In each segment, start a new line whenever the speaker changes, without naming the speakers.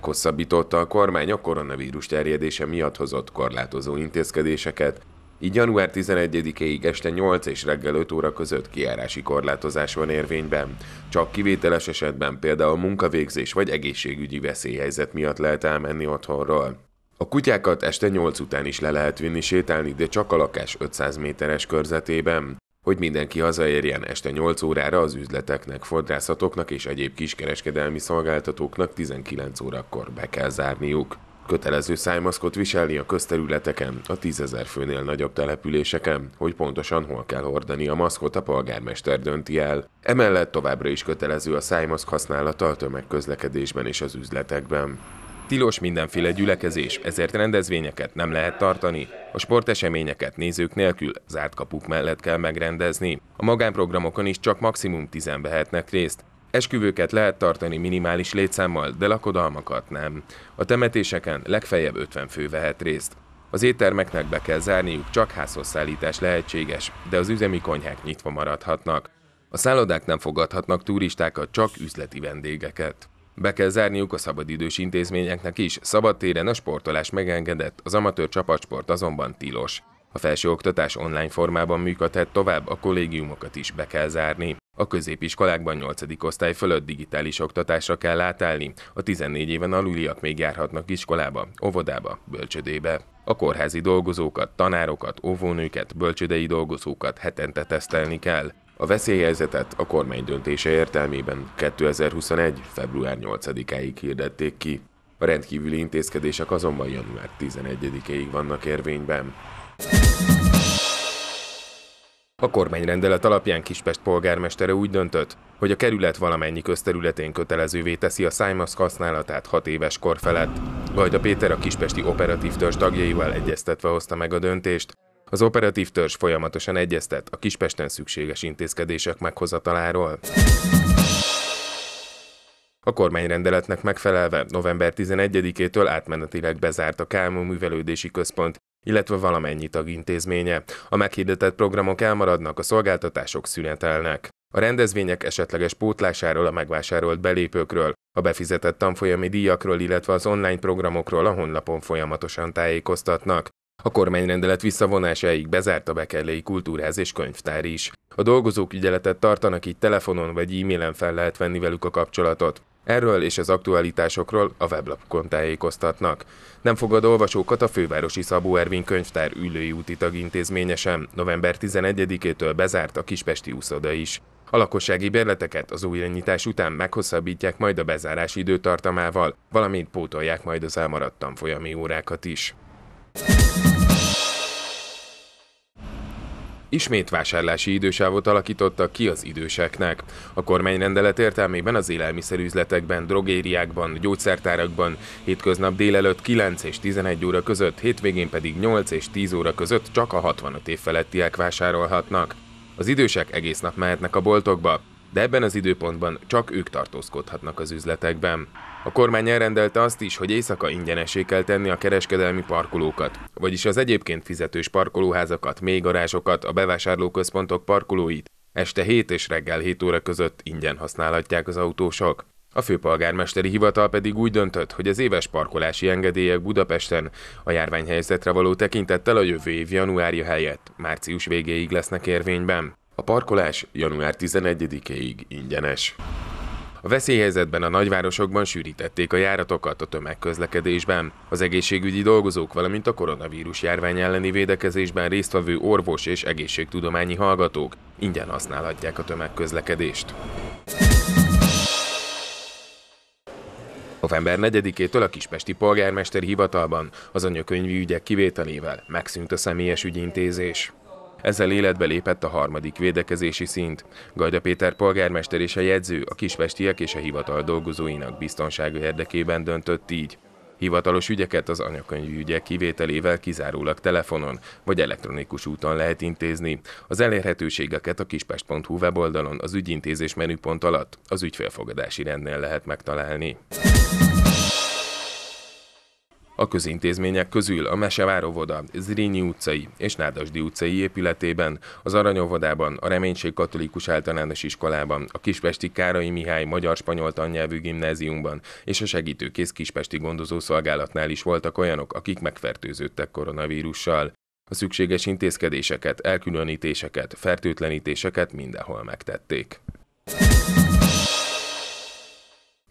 meghosszabbította a kormány a koronavírus terjedése miatt hozott korlátozó intézkedéseket, így január 11-ig este 8 és reggel 5 óra között kiárási korlátozás van érvényben. Csak kivételes esetben például munkavégzés vagy egészségügyi veszélyhelyzet miatt lehet elmenni otthonról. A kutyákat este 8 után is le lehet vinni sétálni, de csak a lakás 500 méteres körzetében hogy mindenki hazaérjen este 8 órára az üzleteknek, fodrászatoknak és egyéb kiskereskedelmi szolgáltatóknak 19 órakor be kell zárniuk. Kötelező szájmaszkot viselni a közterületeken, a tízezer főnél nagyobb településeken, hogy pontosan hol kell hordani a maszkot a polgármester dönti el. Emellett továbbra is kötelező a szájmaszk használata a tömegközlekedésben és az üzletekben. Tilos mindenféle gyülekezés, ezért rendezvényeket nem lehet tartani. A sporteseményeket nézők nélkül zárt kapuk mellett kell megrendezni. A magánprogramokon is csak maximum tizen vehetnek részt. Esküvőket lehet tartani minimális létszámmal, de lakodalmakat nem. A temetéseken legfeljebb 50 fő vehet részt. Az éttermeknek be kell zárniuk, csak szállítás lehetséges, de az üzemi konyhák nyitva maradhatnak. A szállodák nem fogadhatnak turistákat, csak üzleti vendégeket. Be kell zárniuk a szabadidős intézményeknek is, szabadtéren a sportolás megengedett, az amatőr csapatsport azonban tilos. A felsőoktatás online formában működhet tovább, a kollégiumokat is be kell zárni. A középiskolákban 8. osztály fölött digitális oktatásra kell átállni, a 14 éven aluliak még járhatnak iskolába, óvodába, bölcsödébe. A kórházi dolgozókat, tanárokat, óvónőket, bölcsödei dolgozókat hetente tesztelni kell. A veszélyhelyzetet a kormány döntése értelmében 2021. február 8-áig hirdették ki. A rendkívüli intézkedések azonban január 11-ig vannak érvényben. A kormányrendelet alapján Kispest polgármestere úgy döntött, hogy a kerület valamennyi közterületén kötelezővé teszi a szájmaszk használatát 6 éves kor felett. Vajda Péter a Kispesti operatív törzs tagjaival egyeztetve hozta meg a döntést, az operatív törzs folyamatosan egyeztet a Kispesten szükséges intézkedések meghozataláról. A kormányrendeletnek megfelelve november 11-től átmenetileg bezárt a Kálmú Művelődési Központ, illetve valamennyi tag intézménye. A meghirdetett programok elmaradnak, a szolgáltatások szünetelnek. A rendezvények esetleges pótlásáról, a megvásárolt belépőkről, a befizetett tanfolyami díjakról, illetve az online programokról a honlapon folyamatosan tájékoztatnak. A kormányrendelet visszavonásáig bezárt a Bekerlei Kultúrház és Könyvtár is. A dolgozók ügyeletet tartanak, így telefonon vagy e-mailen fel lehet venni velük a kapcsolatot. Erről és az aktualitásokról a weblapokon tájékoztatnak. Nem fogad olvasókat a fővárosi Szabó Ervin könyvtár ülői úti tagintézménye sem. November 11-től bezárt a Kispesti úszoda is. A lakossági bérleteket az újranyitás után meghosszabbítják majd a bezárás időtartamával, valamint pótolják majd az elmaradt tanfolyami órákat is. Ismét vásárlási idősávot alakítottak ki az időseknek. A kormányrendelet értelmében az élelmiszerüzletekben, drogériákban, gyógyszertárakban hétköznap délelőtt 9 és 11 óra között, hétvégén pedig 8 és 10 óra között csak a 65 év felettiek vásárolhatnak. Az idősek egész nap mehetnek a boltokba, de ebben az időpontban csak ők tartózkodhatnak az üzletekben. A kormány elrendelte azt is, hogy éjszaka ingyenesé kell tenni a kereskedelmi parkolókat, vagyis az egyébként fizetős parkolóházakat, mélygarázsokat, a bevásárlóközpontok parkolóit. Este 7 és reggel 7 óra között ingyen használhatják az autósok. A főpolgármesteri hivatal pedig úgy döntött, hogy az éves parkolási engedélyek Budapesten a járványhelyzetre való tekintettel a jövő év januárja helyett március végéig lesznek érvényben. A parkolás január 11-ig ingyenes. A veszélyhelyzetben a nagyvárosokban sűrítették a járatokat a tömegközlekedésben. Az egészségügyi dolgozók, valamint a koronavírus járvány elleni védekezésben résztvevő orvos és egészségtudományi hallgatók ingyen használhatják a tömegközlekedést. November 4-től a Kispesti Polgármester Hivatalban az anyakönyvi ügyek kivételével megszűnt a személyes ügyintézés. Ezzel életbe lépett a harmadik védekezési szint. Gajda Péter polgármester és a jegyző a kispestiek és a hivatal dolgozóinak biztonsága érdekében döntött így. Hivatalos ügyeket az anyakönyvű ügyek kivételével kizárólag telefonon vagy elektronikus úton lehet intézni. Az elérhetőségeket a kispest.hu weboldalon az ügyintézés menüpont alatt az ügyfélfogadási rendnél lehet megtalálni. A közintézmények közül a Mesevár Zrínyi utcai és Nádasdi utcai épületében, az Arany a Reménység Katolikus Általános Iskolában, a Kispesti Károly Mihály Magyar-Spanyol Tannyelvű Gimnáziumban és a Segítőkész Kispesti Gondozószolgálatnál is voltak olyanok, akik megfertőződtek koronavírussal. A szükséges intézkedéseket, elkülönítéseket, fertőtlenítéseket mindenhol megtették.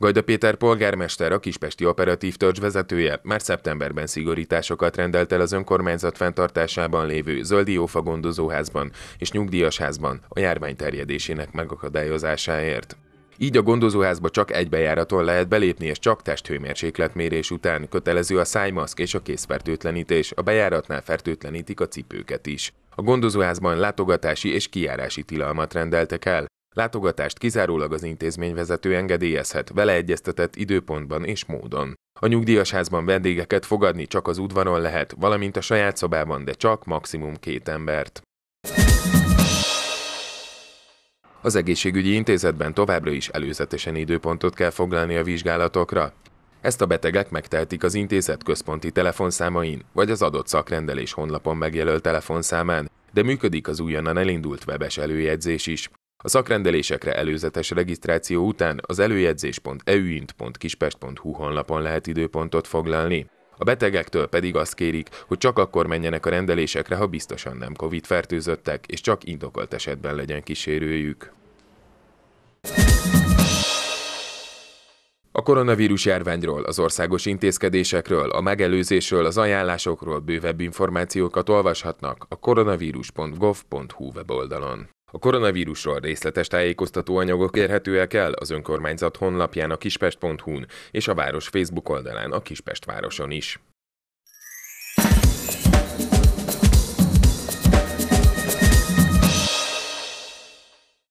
Gajda Péter polgármester, a Kispesti Operatív Törzs vezetője már szeptemberben szigorításokat rendelt el az önkormányzat fenntartásában lévő jófa gondozóházban és házban a járvány terjedésének megakadályozásáért. Így a gondozóházba csak egy bejáraton lehet belépni, és csak testhőmérsékletmérés után kötelező a szájmaszk és a készfertőtlenítés, a bejáratnál fertőtlenítik a cipőket is. A gondozóházban látogatási és kiárási tilalmat rendeltek el, Látogatást kizárólag az intézményvezető engedélyezhet vele egyeztetett időpontban és módon. A nyugdíjas házban vendégeket fogadni csak az udvaron lehet, valamint a saját szobában, de csak maximum két embert. Az egészségügyi intézetben továbbra is előzetesen időpontot kell foglalni a vizsgálatokra. Ezt a betegek megtehetik az intézet központi telefonszámain, vagy az adott szakrendelés honlapon megjelölt telefonszámán, de működik az újonnan elindult webes előjegyzés is. A szakrendelésekre előzetes regisztráció után az előjegyzés.euint.kispest.hu e honlapon lehet időpontot foglalni. A betegektől pedig azt kérik, hogy csak akkor menjenek a rendelésekre, ha biztosan nem COVID-fertőzöttek, és csak indokolt esetben legyen kísérőjük. A koronavírus járványról, az országos intézkedésekről, a megelőzésről, az ajánlásokról bővebb információkat olvashatnak a koronavírus.gov.hu weboldalon. A koronavírusról részletes tájékoztató anyagok érhetőek el az önkormányzat honlapján a kispest.hu-n és a város Facebook oldalán a Kispest városon is.